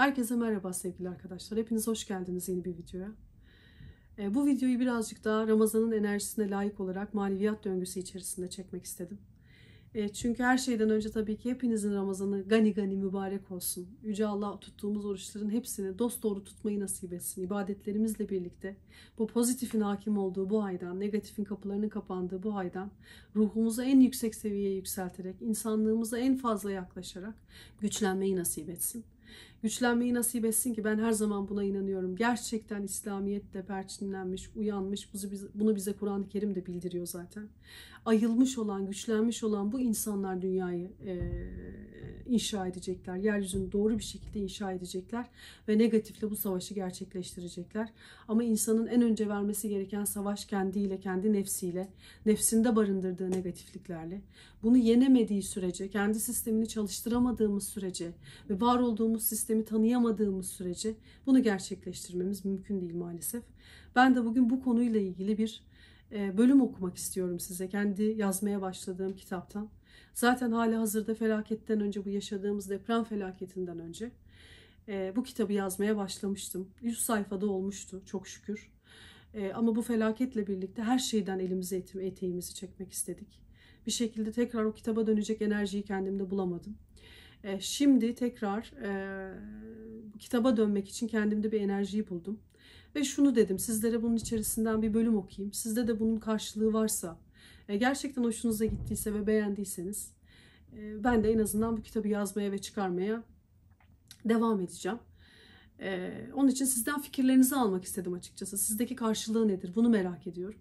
Herkese merhaba sevgili arkadaşlar. Hepiniz hoş geldiniz yeni bir videoya. Ee, bu videoyu birazcık daha Ramazan'ın enerjisine layık olarak maneviyat döngüsü içerisinde çekmek istedim. Ee, çünkü her şeyden önce tabii ki hepinizin Ramazan'ı gani gani mübarek olsun. Yüce Allah tuttuğumuz oruçların hepsini dost doğru tutmayı nasip etsin. İbadetlerimizle birlikte bu pozitifin hakim olduğu bu aydan, negatifin kapılarının kapandığı bu aydan ruhumuzu en yüksek seviyeye yükselterek, insanlığımıza en fazla yaklaşarak güçlenmeyi nasip etsin güçlenmeyi nasip etsin ki ben her zaman buna inanıyorum. Gerçekten İslamiyet de perçinlenmiş, uyanmış. Bunu bize Kur'an-ı Kerim de bildiriyor zaten. Ayılmış olan, güçlenmiş olan bu insanlar dünyayı e, inşa edecekler. Yeryüzünü doğru bir şekilde inşa edecekler ve negatifle bu savaşı gerçekleştirecekler. Ama insanın en önce vermesi gereken savaş kendiyle, kendi nefsiyle, nefsinde barındırdığı negatifliklerle. Bunu yenemediği sürece, kendi sistemini çalıştıramadığımız sürece ve var olduğumuz sistem sistemi tanıyamadığımız sürece bunu gerçekleştirmemiz mümkün değil maalesef. Ben de bugün bu konuyla ilgili bir e, bölüm okumak istiyorum size kendi yazmaya başladığım kitaptan. Zaten hali hazırda felaketten önce bu yaşadığımız deprem felaketinden önce e, bu kitabı yazmaya başlamıştım. 100 sayfada olmuştu çok şükür. E, ama bu felaketle birlikte her şeyden elimize eteğimizi çekmek istedik. Bir şekilde tekrar o kitaba dönecek enerjiyi kendimde bulamadım şimdi tekrar e, kitaba dönmek için kendimde bir enerjiyi buldum. Ve şunu dedim sizlere bunun içerisinden bir bölüm okuyayım. Sizde de bunun karşılığı varsa, e, gerçekten hoşunuza gittiyse ve beğendiyseniz e, ben de en azından bu kitabı yazmaya ve çıkarmaya devam edeceğim. E, onun için sizden fikirlerinizi almak istedim açıkçası. Sizdeki karşılığı nedir bunu merak ediyorum.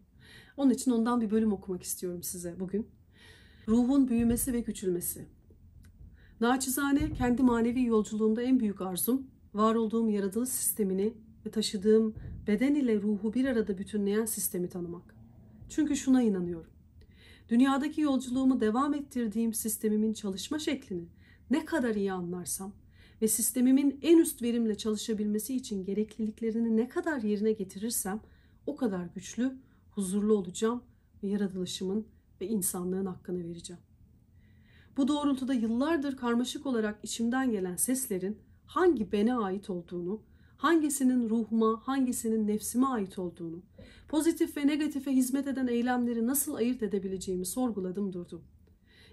Onun için ondan bir bölüm okumak istiyorum size bugün. Ruhun büyümesi ve küçülmesi. Naçizane kendi manevi yolculuğumda en büyük arzum, var olduğum yaratılış sistemini ve taşıdığım beden ile ruhu bir arada bütünleyen sistemi tanımak. Çünkü şuna inanıyorum. Dünyadaki yolculuğumu devam ettirdiğim sistemimin çalışma şeklini ne kadar iyi anlarsam ve sistemimin en üst verimle çalışabilmesi için gerekliliklerini ne kadar yerine getirirsem o kadar güçlü, huzurlu olacağım ve yaratılışımın ve insanlığın hakkını vereceğim. Bu doğrultuda yıllardır karmaşık olarak içimden gelen seslerin hangi bene ait olduğunu, hangisinin ruhuma, hangisinin nefsime ait olduğunu, pozitif ve negatife hizmet eden eylemleri nasıl ayırt edebileceğimi sorguladım durdum.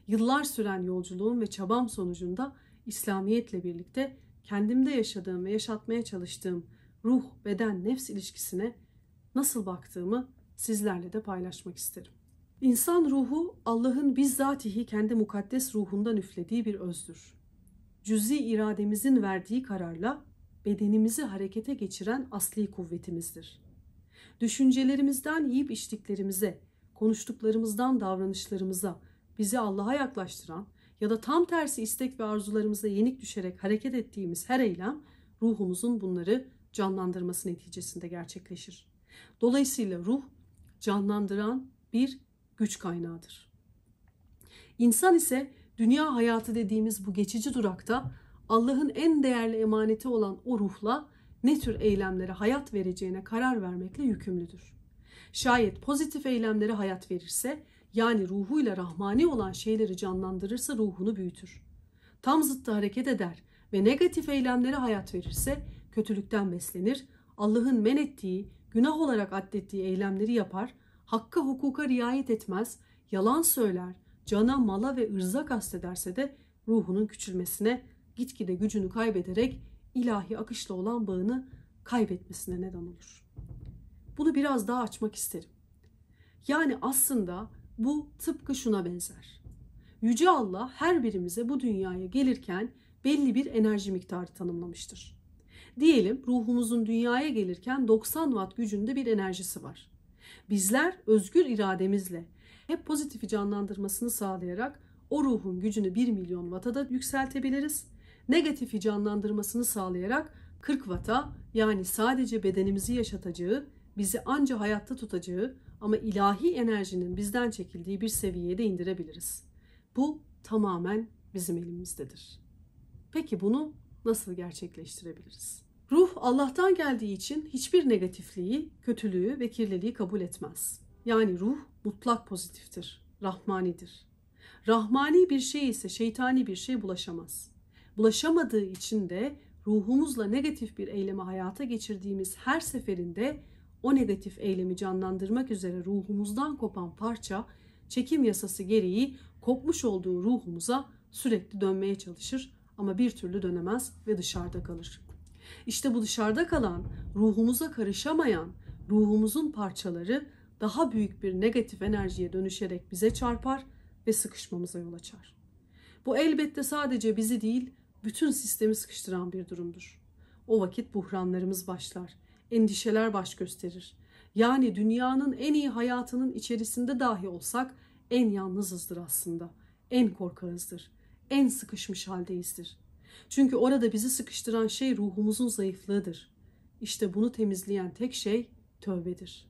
Yıllar süren yolculuğum ve çabam sonucunda İslamiyetle birlikte kendimde yaşadığım ve yaşatmaya çalıştığım ruh, beden, nefs ilişkisine nasıl baktığımı sizlerle de paylaşmak isterim. İnsan ruhu Allah'ın bizzatihi kendi mukaddes ruhundan üflediği bir özdür. Cüzi irademizin verdiği kararla bedenimizi harekete geçiren asli kuvvetimizdir. Düşüncelerimizden yiyip içtiklerimize, konuştuklarımızdan davranışlarımıza bizi Allah'a yaklaştıran ya da tam tersi istek ve arzularımıza yenik düşerek hareket ettiğimiz her eylem ruhumuzun bunları canlandırması neticesinde gerçekleşir. Dolayısıyla ruh canlandıran bir güç kaynağıdır. İnsan ise dünya hayatı dediğimiz bu geçici durakta Allah'ın en değerli emaneti olan o ruhla ne tür eylemlere hayat vereceğine karar vermekle yükümlüdür. Şayet pozitif eylemlere hayat verirse, yani ruhuyla rahmani olan şeyleri canlandırırsa ruhunu büyütür. Tam zıttı hareket eder ve negatif eylemlere hayat verirse kötülükten beslenir, Allah'ın men ettiği, günah olarak addettiği eylemleri yapar, hakka hukuka riayet etmez, yalan söyler, cana, mala ve ırza kastederse de ruhunun küçülmesine, gitgide gücünü kaybederek ilahi akışla olan bağını kaybetmesine neden olur. Bunu biraz daha açmak isterim. Yani aslında bu tıpkı şuna benzer. Yüce Allah her birimize bu dünyaya gelirken belli bir enerji miktarı tanımlamıştır. Diyelim ruhumuzun dünyaya gelirken 90 watt gücünde bir enerjisi var. Bizler özgür irademizle hep pozitifi canlandırmasını sağlayarak o ruhun gücünü 1 milyon da yükseltebiliriz. Negatifi canlandırmasını sağlayarak 40 vata yani sadece bedenimizi yaşatacağı, bizi anca hayatta tutacağı ama ilahi enerjinin bizden çekildiği bir seviyeye de indirebiliriz. Bu tamamen bizim elimizdedir. Peki bunu nasıl gerçekleştirebiliriz? Ruh Allah'tan geldiği için hiçbir negatifliği, kötülüğü ve kirliliği kabul etmez. Yani ruh mutlak pozitiftir, rahmanidir. Rahmani bir şey ise şeytani bir şey bulaşamaz. Bulaşamadığı için de ruhumuzla negatif bir eylemi hayata geçirdiğimiz her seferinde o negatif eylemi canlandırmak üzere ruhumuzdan kopan parça çekim yasası gereği kopmuş olduğu ruhumuza sürekli dönmeye çalışır ama bir türlü dönemez ve dışarıda kalır. İşte bu dışarıda kalan, ruhumuza karışamayan, ruhumuzun parçaları daha büyük bir negatif enerjiye dönüşerek bize çarpar ve sıkışmamıza yol açar. Bu elbette sadece bizi değil, bütün sistemi sıkıştıran bir durumdur. O vakit buhranlarımız başlar, endişeler baş gösterir. Yani dünyanın en iyi hayatının içerisinde dahi olsak en yalnızızdır aslında, en korkağızdır, en sıkışmış haldeyizdir. Çünkü orada bizi sıkıştıran şey ruhumuzun zayıflığıdır. İşte bunu temizleyen tek şey tövbedir.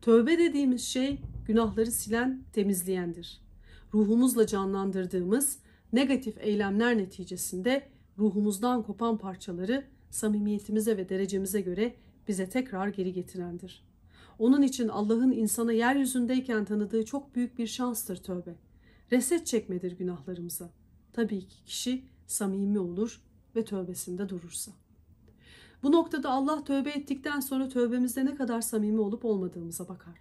Tövbe dediğimiz şey günahları silen, temizleyendir. Ruhumuzla canlandırdığımız negatif eylemler neticesinde ruhumuzdan kopan parçaları samimiyetimize ve derecemize göre bize tekrar geri getirendir. Onun için Allah'ın insana yeryüzündeyken tanıdığı çok büyük bir şanstır tövbe. Reset çekmedir günahlarımıza. Tabii ki kişi samimi olur ve tövbesinde durursa. Bu noktada Allah tövbe ettikten sonra tövbemizde ne kadar samimi olup olmadığımıza bakar.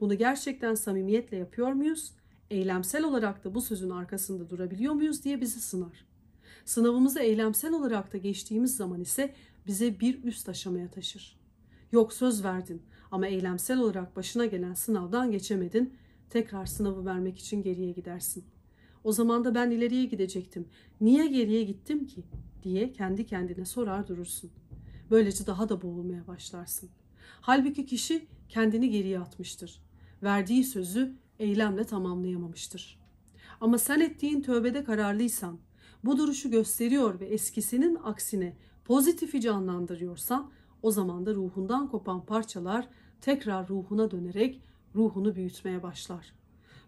Bunu gerçekten samimiyetle yapıyor muyuz? Eylemsel olarak da bu sözün arkasında durabiliyor muyuz diye bizi sınar. Sınavımızı eylemsel olarak da geçtiğimiz zaman ise bize bir üst aşamaya taşır. Yok söz verdin ama eylemsel olarak başına gelen sınavdan geçemedin. Tekrar sınavı vermek için geriye gidersin.'' O zaman da ben ileriye gidecektim. Niye geriye gittim ki? diye kendi kendine sorar durursun. Böylece daha da boğulmaya başlarsın. Halbuki kişi kendini geriye atmıştır. Verdiği sözü eylemle tamamlayamamıştır. Ama sen ettiğin tövbede kararlıysan, bu duruşu gösteriyor ve eskisinin aksine pozitifi canlandırıyorsan, o zaman da ruhundan kopan parçalar tekrar ruhuna dönerek ruhunu büyütmeye başlar.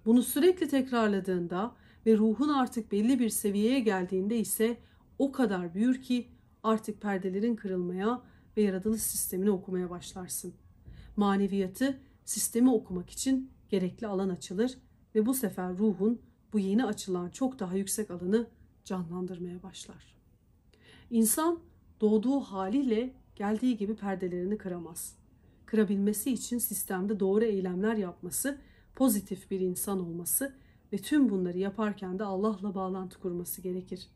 Bunu sürekli tekrarladığında ve ruhun artık belli bir seviyeye geldiğinde ise o kadar büyür ki artık perdelerin kırılmaya ve yaratılış sistemini okumaya başlarsın. Maneviyatı, sistemi okumak için gerekli alan açılır ve bu sefer ruhun bu yeni açılan çok daha yüksek alanı canlandırmaya başlar. İnsan doğduğu haliyle geldiği gibi perdelerini kıramaz. Kırabilmesi için sistemde doğru eylemler yapması, pozitif bir insan olması ve tüm bunları yaparken de Allah'la bağlantı kurması gerekir.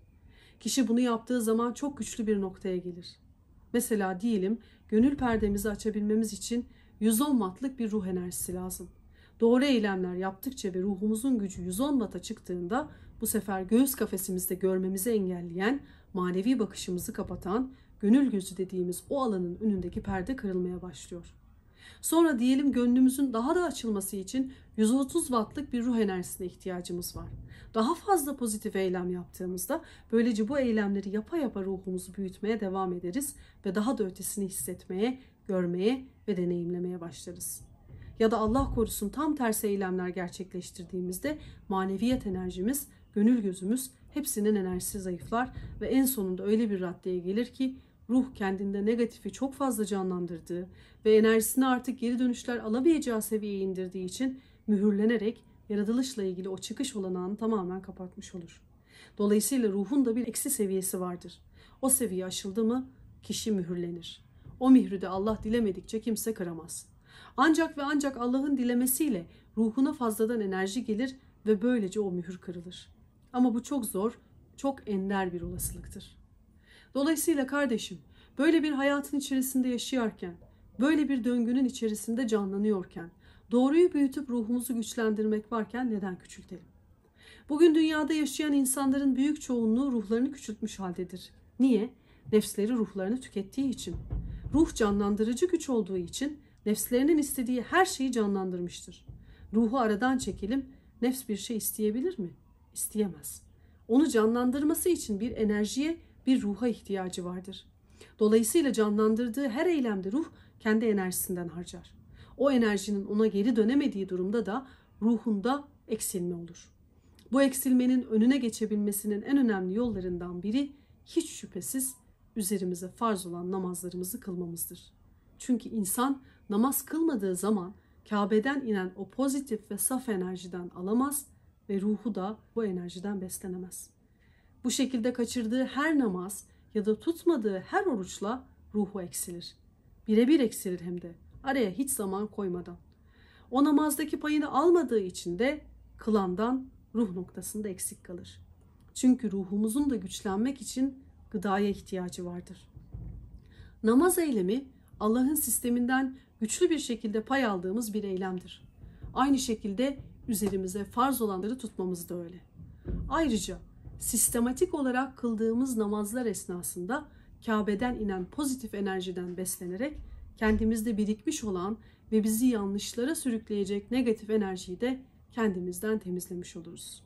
Kişi bunu yaptığı zaman çok güçlü bir noktaya gelir. Mesela diyelim gönül perdemizi açabilmemiz için 110 wattlık bir ruh enerjisi lazım. Doğru eylemler yaptıkça ve ruhumuzun gücü 110 watt'a çıktığında bu sefer göğüs kafesimizde görmemizi engelleyen, manevi bakışımızı kapatan, gönül gözü dediğimiz o alanın önündeki perde kırılmaya başlıyor. Sonra diyelim gönlümüzün daha da açılması için 130 wattlık bir ruh enerjisine ihtiyacımız var. Daha fazla pozitif eylem yaptığımızda böylece bu eylemleri yapa yapa ruhumuzu büyütmeye devam ederiz ve daha da ötesini hissetmeye, görmeye ve deneyimlemeye başlarız. Ya da Allah korusun tam tersi eylemler gerçekleştirdiğimizde maneviyat enerjimiz, gönül gözümüz hepsinin enerjisi zayıflar ve en sonunda öyle bir raddeye gelir ki ruh kendinde negatifi çok fazla canlandırdığı ve enerjisini artık geri dönüşler alamayacağı seviyeye indirdiği için mühürlenerek yaratılışla ilgili o çıkış olanağını tamamen kapatmış olur. Dolayısıyla ruhun da bir eksi seviyesi vardır. O seviye aşıldı mı kişi mühürlenir. O mührü de Allah dilemedikçe kimse kıramaz. Ancak ve ancak Allah'ın dilemesiyle ruhuna fazladan enerji gelir ve böylece o mühür kırılır. Ama bu çok zor, çok ender bir olasılıktır. Dolayısıyla kardeşim böyle bir hayatın içerisinde yaşayarken, böyle bir döngünün içerisinde canlanıyorken, doğruyu büyütüp ruhumuzu güçlendirmek varken neden küçültelim? Bugün dünyada yaşayan insanların büyük çoğunluğu ruhlarını küçültmüş haldedir. Niye? Nefsleri ruhlarını tükettiği için. Ruh canlandırıcı güç olduğu için nefslerinin istediği her şeyi canlandırmıştır. Ruhu aradan çekelim, nefs bir şey isteyebilir mi? İsteyemez. Onu canlandırması için bir enerjiye bir ruha ihtiyacı vardır. Dolayısıyla canlandırdığı her eylemde ruh kendi enerjisinden harcar. O enerjinin ona geri dönemediği durumda da ruhunda eksilme olur. Bu eksilmenin önüne geçebilmesinin en önemli yollarından biri hiç şüphesiz üzerimize farz olan namazlarımızı kılmamızdır. Çünkü insan namaz kılmadığı zaman Kabe'den inen o pozitif ve saf enerjiden alamaz ve ruhu da bu enerjiden beslenemez.'' Bu şekilde kaçırdığı her namaz ya da tutmadığı her oruçla ruhu eksilir. Birebir eksilir hem de araya hiç zaman koymadan. O namazdaki payını almadığı için de kılandan ruh noktasında eksik kalır. Çünkü ruhumuzun da güçlenmek için gıdaya ihtiyacı vardır. Namaz eylemi Allah'ın sisteminden güçlü bir şekilde pay aldığımız bir eylemdir. Aynı şekilde üzerimize farz olanları tutmamız da öyle. Ayrıca sistematik olarak kıldığımız namazlar esnasında Kabe'den inen pozitif enerjiden beslenerek kendimizde birikmiş olan ve bizi yanlışlara sürükleyecek negatif enerjiyi de kendimizden temizlemiş oluruz.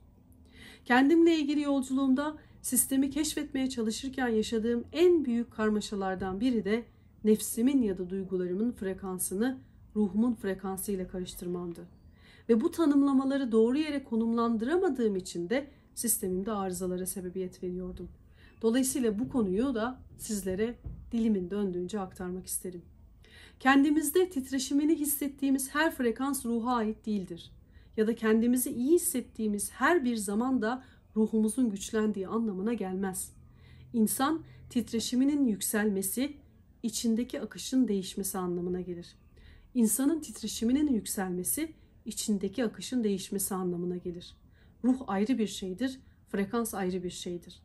Kendimle ilgili yolculuğumda sistemi keşfetmeye çalışırken yaşadığım en büyük karmaşalardan biri de nefsimin ya da duygularımın frekansını ruhumun frekansıyla karıştırmamdı. Ve bu tanımlamaları doğru yere konumlandıramadığım için de sistemimde arızalara sebebiyet veriyordum. Dolayısıyla bu konuyu da sizlere dilimin döndüğünce aktarmak isterim. Kendimizde titreşimini hissettiğimiz her frekans ruha ait değildir. Ya da kendimizi iyi hissettiğimiz her bir zaman da ruhumuzun güçlendiği anlamına gelmez. İnsan titreşiminin yükselmesi, içindeki akışın değişmesi anlamına gelir. İnsanın titreşiminin yükselmesi, içindeki akışın değişmesi anlamına gelir. Ruh ayrı bir şeydir, frekans ayrı bir şeydir.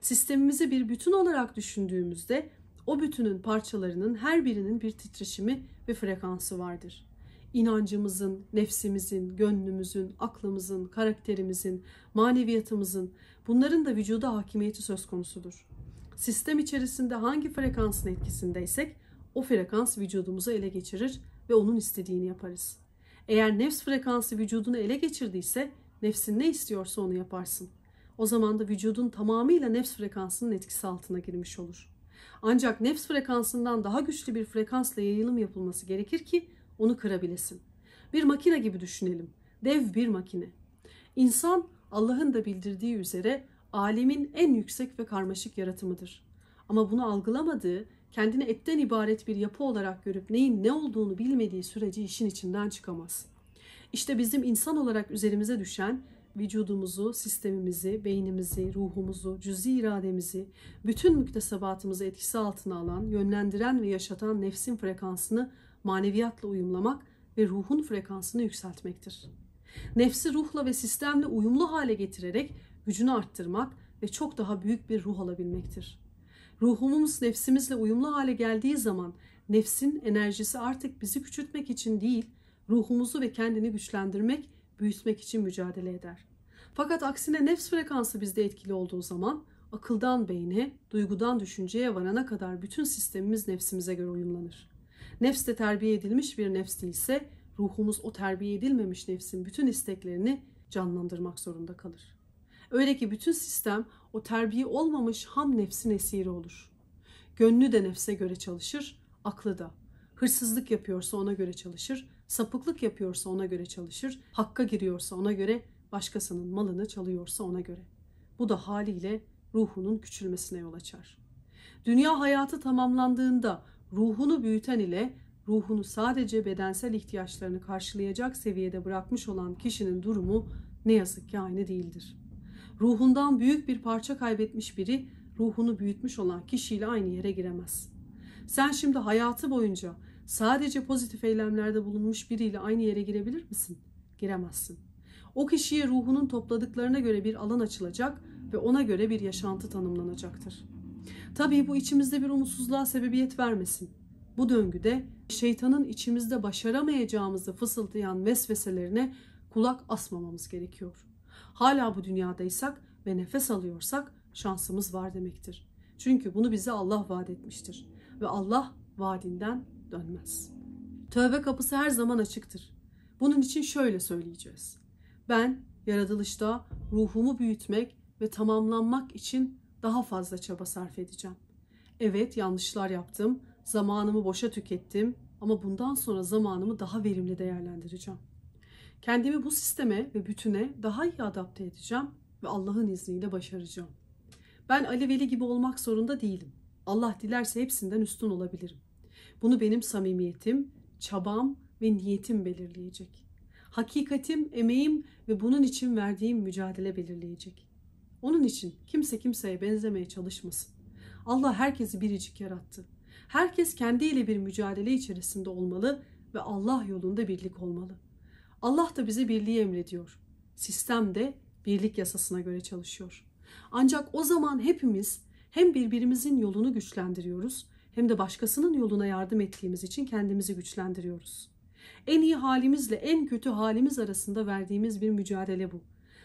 Sistemimizi bir bütün olarak düşündüğümüzde o bütünün parçalarının her birinin bir titreşimi ve frekansı vardır. İnancımızın, nefsimizin, gönlümüzün, aklımızın, karakterimizin, maneviyatımızın bunların da vücuda hakimiyeti söz konusudur. Sistem içerisinde hangi frekansın etkisindeysek o frekans vücudumuzu ele geçirir ve onun istediğini yaparız. Eğer nefs frekansı vücudunu ele geçirdiyse Nefsin ne istiyorsa onu yaparsın. O zaman da vücudun tamamıyla nefs frekansının etkisi altına girmiş olur. Ancak nefs frekansından daha güçlü bir frekansla yayılım yapılması gerekir ki onu kırabilesin. Bir makine gibi düşünelim. Dev bir makine. İnsan Allah'ın da bildirdiği üzere alemin en yüksek ve karmaşık yaratımıdır. Ama bunu algılamadığı, kendini etten ibaret bir yapı olarak görüp neyin ne olduğunu bilmediği sürece işin içinden çıkamaz. İşte bizim insan olarak üzerimize düşen vücudumuzu, sistemimizi, beynimizi, ruhumuzu, cüzi irademizi, bütün müktesebatımızı etkisi altına alan, yönlendiren ve yaşatan nefsin frekansını maneviyatla uyumlamak ve ruhun frekansını yükseltmektir. Nefsi ruhla ve sistemle uyumlu hale getirerek gücünü arttırmak ve çok daha büyük bir ruh alabilmektir. Ruhumuz nefsimizle uyumlu hale geldiği zaman nefsin enerjisi artık bizi küçültmek için değil, ruhumuzu ve kendini güçlendirmek, büyütmek için mücadele eder. Fakat aksine nefs frekansı bizde etkili olduğu zaman akıldan beyne, duygudan düşünceye varana kadar bütün sistemimiz nefsimize göre uyumlanır. Nefs de terbiye edilmiş bir nefs değilse ruhumuz o terbiye edilmemiş nefsin bütün isteklerini canlandırmak zorunda kalır. Öyle ki bütün sistem o terbiye olmamış ham nefsin esiri olur. Gönlü de nefse göre çalışır, aklı da. Hırsızlık yapıyorsa ona göre çalışır, sapıklık yapıyorsa ona göre çalışır, hakka giriyorsa ona göre, başkasının malını çalıyorsa ona göre. Bu da haliyle ruhunun küçülmesine yol açar. Dünya hayatı tamamlandığında ruhunu büyüten ile ruhunu sadece bedensel ihtiyaçlarını karşılayacak seviyede bırakmış olan kişinin durumu ne yazık ki aynı değildir. Ruhundan büyük bir parça kaybetmiş biri ruhunu büyütmüş olan kişiyle aynı yere giremez. Sen şimdi hayatı boyunca sadece pozitif eylemlerde bulunmuş biriyle aynı yere girebilir misin? Giremezsin. O kişiye ruhunun topladıklarına göre bir alan açılacak ve ona göre bir yaşantı tanımlanacaktır. Tabii bu içimizde bir umutsuzluğa sebebiyet vermesin. Bu döngüde şeytanın içimizde başaramayacağımızı fısıldayan vesveselerine kulak asmamamız gerekiyor. Hala bu dünyadaysak ve nefes alıyorsak şansımız var demektir. Çünkü bunu bize Allah vaat etmiştir ve Allah vaadinden dönmez. Tövbe kapısı her zaman açıktır. Bunun için şöyle söyleyeceğiz. Ben yaratılışta ruhumu büyütmek ve tamamlanmak için daha fazla çaba sarf edeceğim. Evet yanlışlar yaptım, zamanımı boşa tükettim ama bundan sonra zamanımı daha verimli değerlendireceğim. Kendimi bu sisteme ve bütüne daha iyi adapte edeceğim ve Allah'ın izniyle başaracağım. Ben Ali Veli gibi olmak zorunda değilim. Allah dilerse hepsinden üstün olabilirim. Bunu benim samimiyetim, çabam ve niyetim belirleyecek. Hakikatim, emeğim ve bunun için verdiğim mücadele belirleyecek. Onun için kimse kimseye benzemeye çalışmasın. Allah herkesi biricik yarattı. Herkes kendiyle bir mücadele içerisinde olmalı ve Allah yolunda birlik olmalı. Allah da bize birliği emrediyor. Sistem de birlik yasasına göre çalışıyor. Ancak o zaman hepimiz hem birbirimizin yolunu güçlendiriyoruz hem de başkasının yoluna yardım ettiğimiz için kendimizi güçlendiriyoruz. En iyi halimizle en kötü halimiz arasında verdiğimiz bir mücadele bu.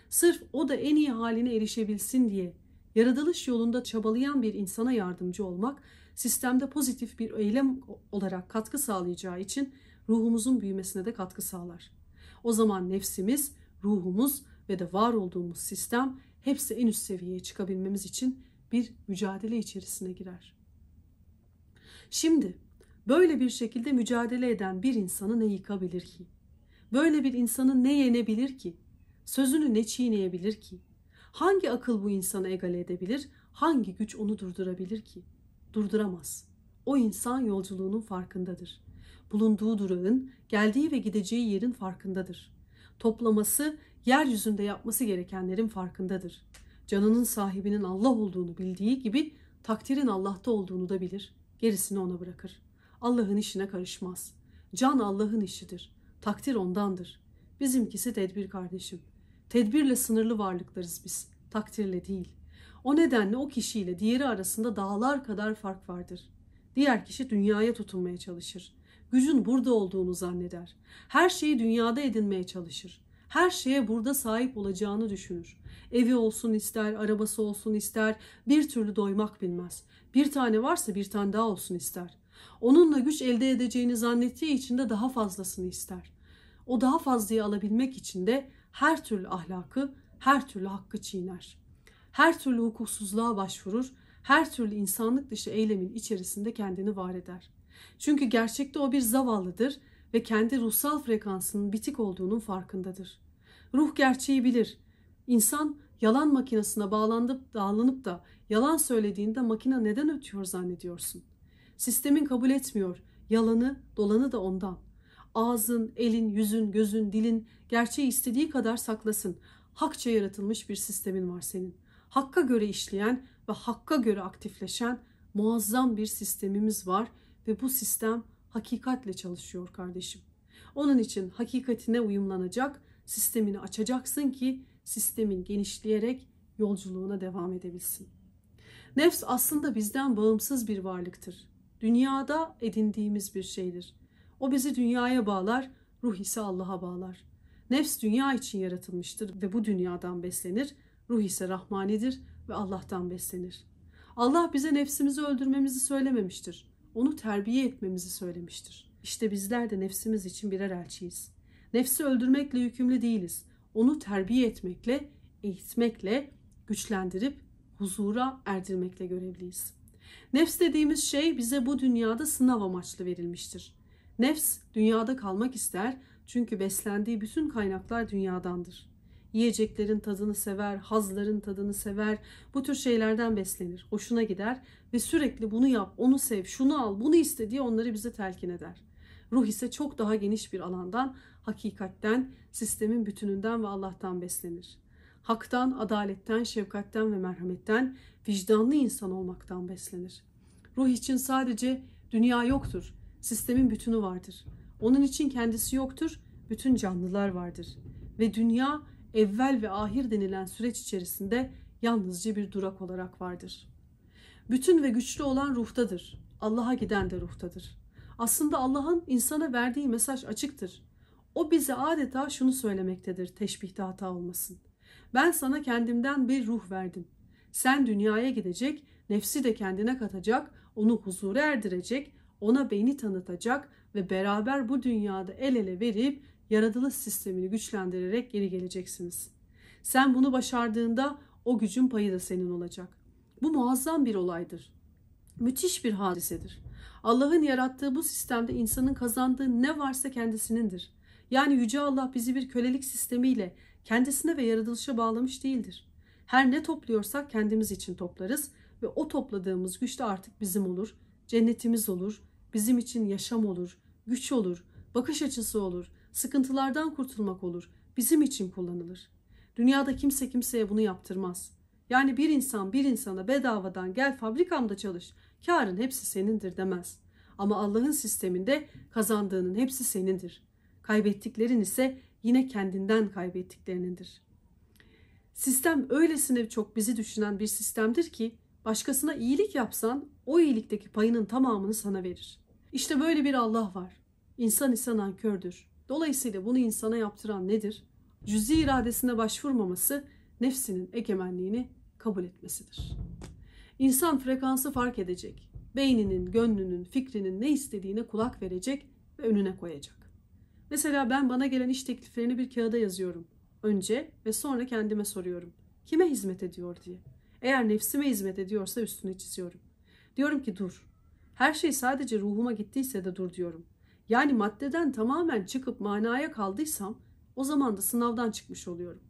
Sırf o da en iyi haline erişebilsin diye yaratılış yolunda çabalayan bir insana yardımcı olmak sistemde pozitif bir eylem olarak katkı sağlayacağı için ruhumuzun büyümesine de katkı sağlar. O zaman nefsimiz, ruhumuz ve de var olduğumuz sistem hepsi en üst seviyeye çıkabilmemiz için bir mücadele içerisine girer. Şimdi böyle bir şekilde mücadele eden bir insanı ne yıkabilir ki? Böyle bir insanı ne yenebilir ki? Sözünü ne çiğneyebilir ki? Hangi akıl bu insanı egale edebilir? Hangi güç onu durdurabilir ki? Durduramaz. O insan yolculuğunun farkındadır. Bulunduğu durağın, geldiği ve gideceği yerin farkındadır. Toplaması, yeryüzünde yapması gerekenlerin farkındadır. Canının sahibinin Allah olduğunu bildiği gibi takdirin Allah'ta olduğunu da bilir.'' Gerisini ona bırakır. Allah'ın işine karışmaz. Can Allah'ın işidir. Takdir ondandır. Bizimkisi tedbir kardeşim. Tedbirle sınırlı varlıklarız biz. Takdirle değil. O nedenle o kişiyle diğeri arasında dağlar kadar fark vardır. Diğer kişi dünyaya tutunmaya çalışır. Gücün burada olduğunu zanneder. Her şeyi dünyada edinmeye çalışır. Her şeye burada sahip olacağını düşünür. Evi olsun ister, arabası olsun ister. Bir türlü doymak bilmez. Bir tane varsa bir tane daha olsun ister. Onunla güç elde edeceğini zannettiği için de daha fazlasını ister. O daha fazlayı alabilmek için de her türlü ahlakı, her türlü hakkı çiğner. Her türlü hukuksuzluğa başvurur, her türlü insanlık dışı eylemin içerisinde kendini var eder. Çünkü gerçekte o bir zavallıdır ve kendi ruhsal frekansının bitik olduğunun farkındadır. Ruh gerçeği bilir, İnsan yalan makinesine bağlanıp dağlanıp da yalan söylediğinde makine neden ötüyor zannediyorsun? Sistemin kabul etmiyor. Yalanı, dolanı da ondan. Ağzın, elin, yüzün, gözün, dilin gerçeği istediği kadar saklasın. Hakça yaratılmış bir sistemin var senin. Hakka göre işleyen ve hakka göre aktifleşen muazzam bir sistemimiz var ve bu sistem hakikatle çalışıyor kardeşim. Onun için hakikatine uyumlanacak, sistemini açacaksın ki sistemin genişleyerek yolculuğuna devam edebilsin. Nefs aslında bizden bağımsız bir varlıktır. Dünyada edindiğimiz bir şeydir. O bizi dünyaya bağlar, ruh ise Allah'a bağlar. Nefs dünya için yaratılmıştır ve bu dünyadan beslenir. Ruh ise Rahmanidir ve Allah'tan beslenir. Allah bize nefsimizi öldürmemizi söylememiştir. Onu terbiye etmemizi söylemiştir. İşte bizler de nefsimiz için birer elçiyiz. Nefsi öldürmekle yükümlü değiliz onu terbiye etmekle, eğitmekle, güçlendirip huzura erdirmekle görevliyiz. Nefs dediğimiz şey bize bu dünyada sınav amaçlı verilmiştir. Nefs dünyada kalmak ister çünkü beslendiği bütün kaynaklar dünyadandır. Yiyeceklerin tadını sever, hazların tadını sever, bu tür şeylerden beslenir, hoşuna gider ve sürekli bunu yap, onu sev, şunu al, bunu iste diye onları bize telkin eder. Ruh ise çok daha geniş bir alandan hakikatten, sistemin bütününden ve Allah'tan beslenir. Haktan, adaletten, şefkatten ve merhametten, vicdanlı insan olmaktan beslenir. Ruh için sadece dünya yoktur, sistemin bütünü vardır. Onun için kendisi yoktur, bütün canlılar vardır. Ve dünya evvel ve ahir denilen süreç içerisinde yalnızca bir durak olarak vardır. Bütün ve güçlü olan ruhtadır. Allah'a giden de ruhtadır. Aslında Allah'ın insana verdiği mesaj açıktır. O bize adeta şunu söylemektedir teşbihte hata olmasın. Ben sana kendimden bir ruh verdim. Sen dünyaya gidecek, nefsi de kendine katacak, onu huzura erdirecek, ona beni tanıtacak ve beraber bu dünyada el ele verip yaratılış sistemini güçlendirerek geri geleceksiniz. Sen bunu başardığında o gücün payı da senin olacak. Bu muazzam bir olaydır. Müthiş bir hadisedir. Allah'ın yarattığı bu sistemde insanın kazandığı ne varsa kendisinindir. Yani Yüce Allah bizi bir kölelik sistemiyle kendisine ve yaratılışa bağlamış değildir. Her ne topluyorsak kendimiz için toplarız ve o topladığımız güç de artık bizim olur, cennetimiz olur, bizim için yaşam olur, güç olur, bakış açısı olur, sıkıntılardan kurtulmak olur, bizim için kullanılır. Dünyada kimse kimseye bunu yaptırmaz. Yani bir insan bir insana bedavadan gel fabrikamda çalış, karın hepsi senindir demez. Ama Allah'ın sisteminde kazandığının hepsi senindir. Kaybettiklerin ise yine kendinden kaybettiklerinindir. Sistem öylesine çok bizi düşünen bir sistemdir ki başkasına iyilik yapsan o iyilikteki payının tamamını sana verir. İşte böyle bir Allah var. İnsan ise nankördür. Dolayısıyla bunu insana yaptıran nedir? Cüzi iradesine başvurmaması, nefsinin egemenliğini kabul etmesidir. İnsan frekansı fark edecek. Beyninin, gönlünün, fikrinin ne istediğine kulak verecek ve önüne koyacak. Mesela ben bana gelen iş tekliflerini bir kağıda yazıyorum. Önce ve sonra kendime soruyorum. Kime hizmet ediyor diye. Eğer nefsime hizmet ediyorsa üstüne çiziyorum. Diyorum ki dur. Her şey sadece ruhuma gittiyse de dur diyorum. Yani maddeden tamamen çıkıp manaya kaldıysam o zaman da sınavdan çıkmış oluyorum.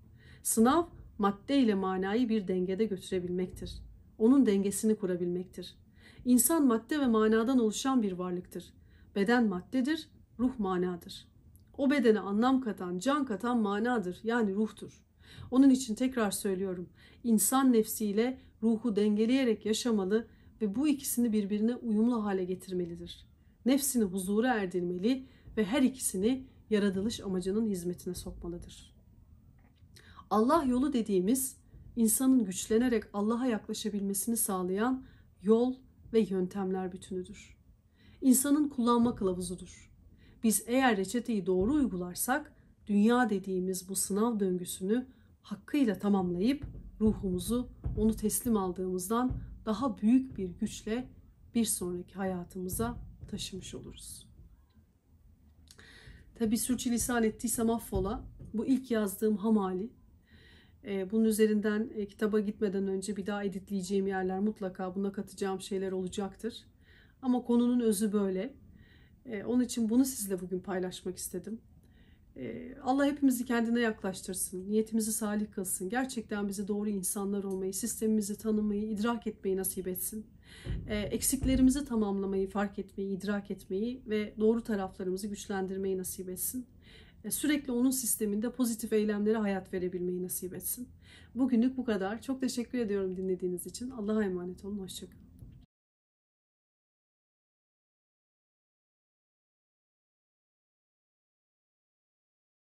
Sınav madde ile manayı bir dengede götürebilmektir. Onun dengesini kurabilmektir. İnsan madde ve manadan oluşan bir varlıktır. Beden maddedir, ruh manadır.'' O bedene anlam katan, can katan manadır yani ruhtur. Onun için tekrar söylüyorum. İnsan nefsiyle ruhu dengeleyerek yaşamalı ve bu ikisini birbirine uyumlu hale getirmelidir. Nefsini huzura erdirmeli ve her ikisini yaratılış amacının hizmetine sokmalıdır. Allah yolu dediğimiz insanın güçlenerek Allah'a yaklaşabilmesini sağlayan yol ve yöntemler bütünüdür. İnsanın kullanma kılavuzudur. Biz eğer reçeteyi doğru uygularsak dünya dediğimiz bu sınav döngüsünü hakkıyla tamamlayıp ruhumuzu onu teslim aldığımızdan daha büyük bir güçle bir sonraki hayatımıza taşımış oluruz. Tabi sürçülisan ettiysem affola. Bu ilk yazdığım hamali. Ee, bunun üzerinden e, kitaba gitmeden önce bir daha editleyeceğim yerler mutlaka buna katacağım şeyler olacaktır. Ama konunun özü böyle. Ee, onun için bunu sizle bugün paylaşmak istedim. Ee, Allah hepimizi kendine yaklaştırsın, niyetimizi salih kılsın. Gerçekten bize doğru insanlar olmayı, sistemimizi tanımayı, idrak etmeyi nasip etsin. Ee, eksiklerimizi tamamlamayı, fark etmeyi, idrak etmeyi ve doğru taraflarımızı güçlendirmeyi nasip etsin sürekli onun sisteminde pozitif eylemlere hayat verebilmeyi nasip etsin. Bugünlük bu kadar. Çok teşekkür ediyorum dinlediğiniz için. Allah'a emanet olun. Hoşçakalın.